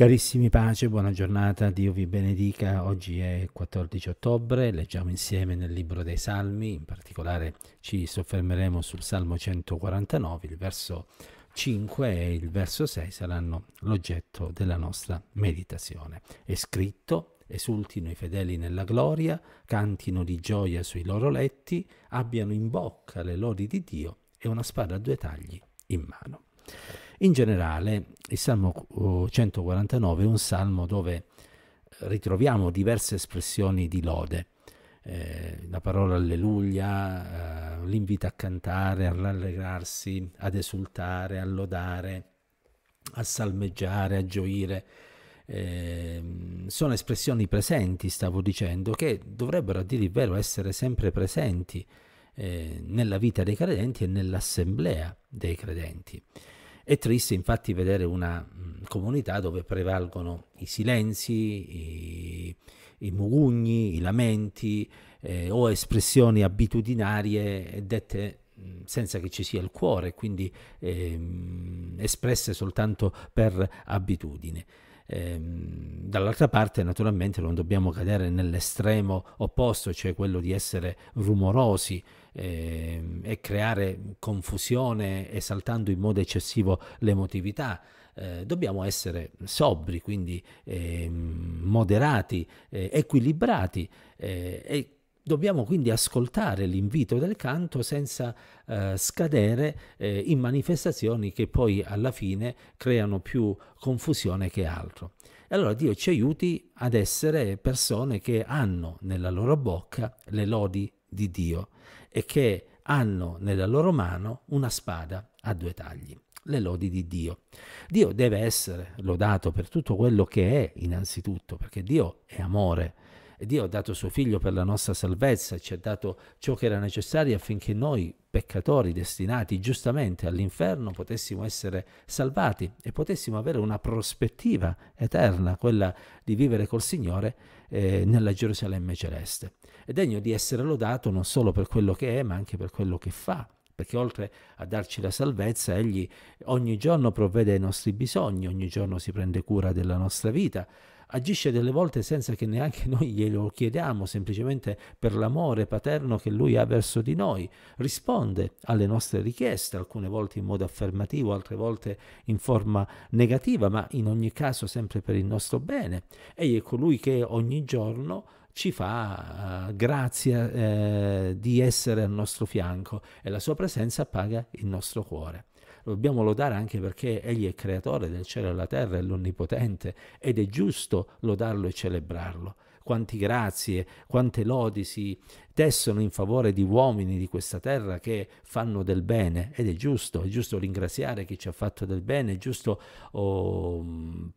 Carissimi pace, buona giornata, Dio vi benedica. Oggi è 14 ottobre, leggiamo insieme nel libro dei Salmi, in particolare ci soffermeremo sul Salmo 149, il verso 5 e il verso 6 saranno l'oggetto della nostra meditazione. È scritto, esultino i fedeli nella gloria, cantino di gioia sui loro letti, abbiano in bocca le lodi di Dio e una spada a due tagli in mano. In generale il Salmo 149 è un salmo dove ritroviamo diverse espressioni di lode. Eh, la parola alleluia, eh, l'invito a cantare, a rallegrarsi, ad esultare, a lodare, a salmeggiare, a gioire. Eh, sono espressioni presenti, stavo dicendo, che dovrebbero a dire il vero essere sempre presenti eh, nella vita dei credenti e nell'assemblea dei credenti. È triste infatti vedere una mm, comunità dove prevalgono i silenzi, i, i mugugni, i lamenti eh, o espressioni abitudinarie dette mm, senza che ci sia il cuore, quindi ehm, espresse soltanto per abitudine. Ehm, dall'altra parte naturalmente non dobbiamo cadere nell'estremo opposto, cioè quello di essere rumorosi ehm, e creare confusione esaltando in modo eccessivo l'emotività. Eh, dobbiamo essere sobri, quindi ehm, moderati, eh, equilibrati eh, e Dobbiamo quindi ascoltare l'invito del canto senza eh, scadere eh, in manifestazioni che poi alla fine creano più confusione che altro. E allora Dio ci aiuti ad essere persone che hanno nella loro bocca le lodi di Dio e che hanno nella loro mano una spada a due tagli le lodi di Dio. Dio deve essere lodato per tutto quello che è, innanzitutto, perché Dio è amore Dio ha dato suo figlio per la nostra salvezza, ci ha dato ciò che era necessario affinché noi, peccatori destinati giustamente all'inferno, potessimo essere salvati e potessimo avere una prospettiva eterna, quella di vivere col Signore eh, nella Gerusalemme celeste. È degno di essere lodato non solo per quello che è, ma anche per quello che fa perché oltre a darci la salvezza, Egli ogni giorno provvede ai nostri bisogni, ogni giorno si prende cura della nostra vita, agisce delle volte senza che neanche noi glielo chiediamo, semplicemente per l'amore paterno che lui ha verso di noi, risponde alle nostre richieste, alcune volte in modo affermativo, altre volte in forma negativa, ma in ogni caso sempre per il nostro bene. Egli è colui che ogni giorno ci fa uh, grazia eh, di essere al nostro fianco e la sua presenza appaga il nostro cuore. Lo dobbiamo lodare anche perché Egli è creatore del cielo e della terra, è l'onnipotente ed è giusto lodarlo e celebrarlo quanti grazie, quante lodi si tessono in favore di uomini di questa terra che fanno del bene ed è giusto, è giusto ringraziare chi ci ha fatto del bene, è giusto oh,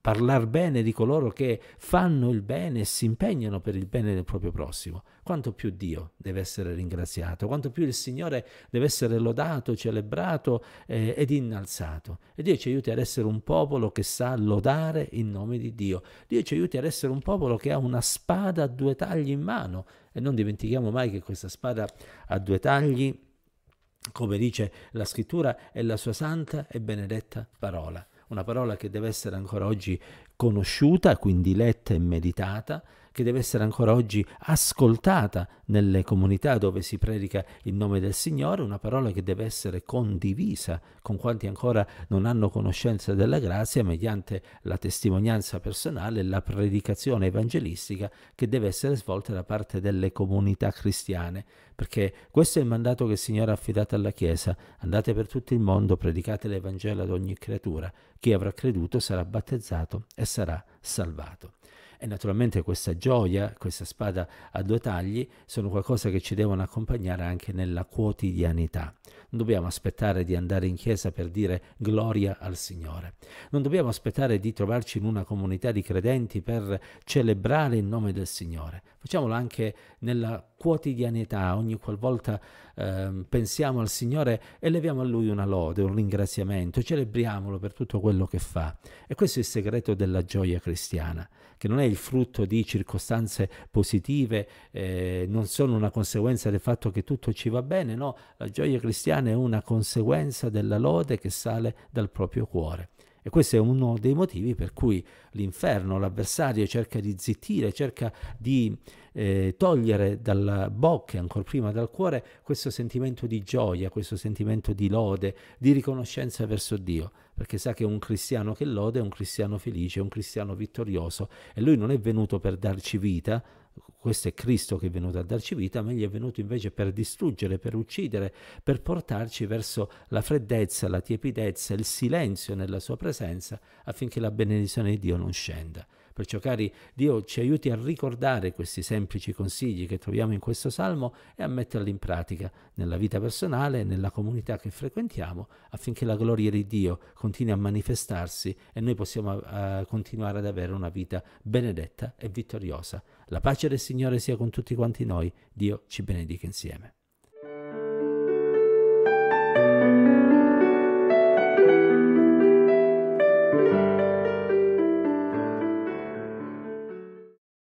parlare bene di coloro che fanno il bene e si impegnano per il bene del proprio prossimo. Quanto più Dio deve essere ringraziato, quanto più il Signore deve essere lodato, celebrato eh, ed innalzato. E Dio ci aiuti ad essere un popolo che sa lodare in nome di Dio. Dio ci aiuti ad essere un popolo che ha una spada spada a due tagli in mano e non dimentichiamo mai che questa spada a due tagli, come dice la scrittura, è la sua santa e benedetta parola, una parola che deve essere ancora oggi conosciuta, quindi letta e meditata che deve essere ancora oggi ascoltata nelle comunità dove si predica il nome del Signore, una parola che deve essere condivisa con quanti ancora non hanno conoscenza della grazia mediante la testimonianza personale e la predicazione evangelistica che deve essere svolta da parte delle comunità cristiane, perché questo è il mandato che il Signore ha affidato alla Chiesa. Andate per tutto il mondo, predicate l'Evangelo ad ogni creatura. Chi avrà creduto sarà battezzato e sarà salvato. E naturalmente questa gioia, questa spada a due tagli, sono qualcosa che ci devono accompagnare anche nella quotidianità dobbiamo aspettare di andare in chiesa per dire gloria al Signore. Non dobbiamo aspettare di trovarci in una comunità di credenti per celebrare il nome del Signore. Facciamolo anche nella quotidianità, ogni qualvolta eh, pensiamo al Signore e leviamo a Lui una lode, un ringraziamento, celebriamolo per tutto quello che fa. E questo è il segreto della gioia cristiana, che non è il frutto di circostanze positive, eh, non sono una conseguenza del fatto che tutto ci va bene, no, la gioia cristiana rimane una conseguenza della lode che sale dal proprio cuore. E questo è uno dei motivi per cui l'inferno, l'avversario, cerca di zittire, cerca di eh, togliere dalla bocca, ancora prima dal cuore, questo sentimento di gioia, questo sentimento di lode, di riconoscenza verso Dio, perché sa che un cristiano che lode è un cristiano felice, è un cristiano vittorioso e lui non è venuto per darci vita, questo è Cristo che è venuto a darci vita, ma egli è venuto invece per distruggere, per uccidere, per portarci verso la freddezza, la tiepidezza, il silenzio nella sua presenza affinché la benedizione di Dio non scenda. Perciò cari, Dio ci aiuti a ricordare questi semplici consigli che troviamo in questo salmo e a metterli in pratica nella vita personale e nella comunità che frequentiamo affinché la gloria di Dio continui a manifestarsi e noi possiamo uh, continuare ad avere una vita benedetta e vittoriosa. La pace del Signore sia con tutti quanti noi. Dio ci benedica insieme.